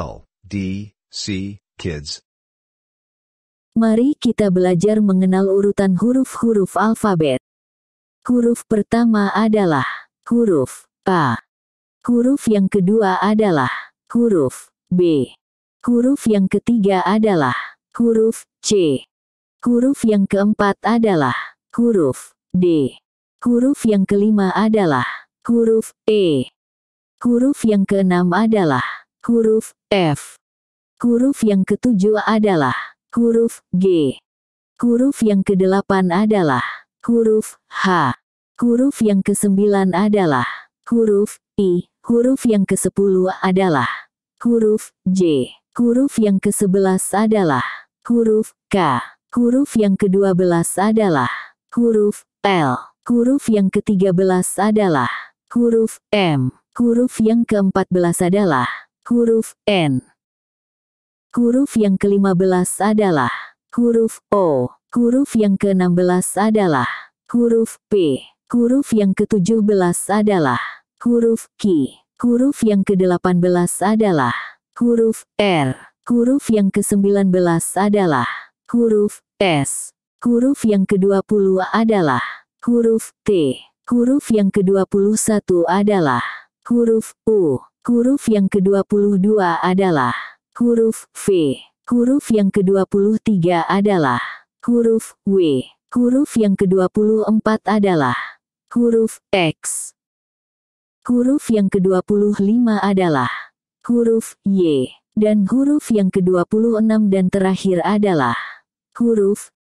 L, D, C, Kids. Mari kita belajar mengenal urutan huruf-huruf alfabet. Huruf pertama adalah huruf A. Huruf yang kedua adalah huruf B. Huruf yang ketiga adalah huruf C. Huruf yang keempat adalah huruf D. Huruf yang kelima adalah huruf E. Huruf yang keenam adalah Huruf F. Huruf yang ketujuh adalah huruf G. Huruf yang kedelapan adalah huruf H. Huruf yang kesembilan adalah huruf I. Huruf yang kesepuluh adalah huruf J. Huruf yang kesebelas adalah huruf K. Huruf yang kedua-belas adalah huruf L. Huruf yang ketiga belas adalah huruf M. Huruf yang keempat belas adalah Huruf N. Huruf yang ke-15 adalah huruf O. Huruf yang ke-16 adalah huruf P. Huruf yang ke-17 adalah huruf Q. Huruf yang ke-18 adalah huruf R. Huruf yang ke-19 adalah huruf S. Huruf yang ke-20 adalah huruf T. Huruf yang ke-21 adalah huruf U. Huruf yang ke-22 adalah huruf V. Huruf yang ke-23 adalah huruf W. Huruf yang ke-24 adalah huruf X. Huruf yang ke-25 adalah huruf Y. Dan huruf yang ke-26 dan terakhir adalah huruf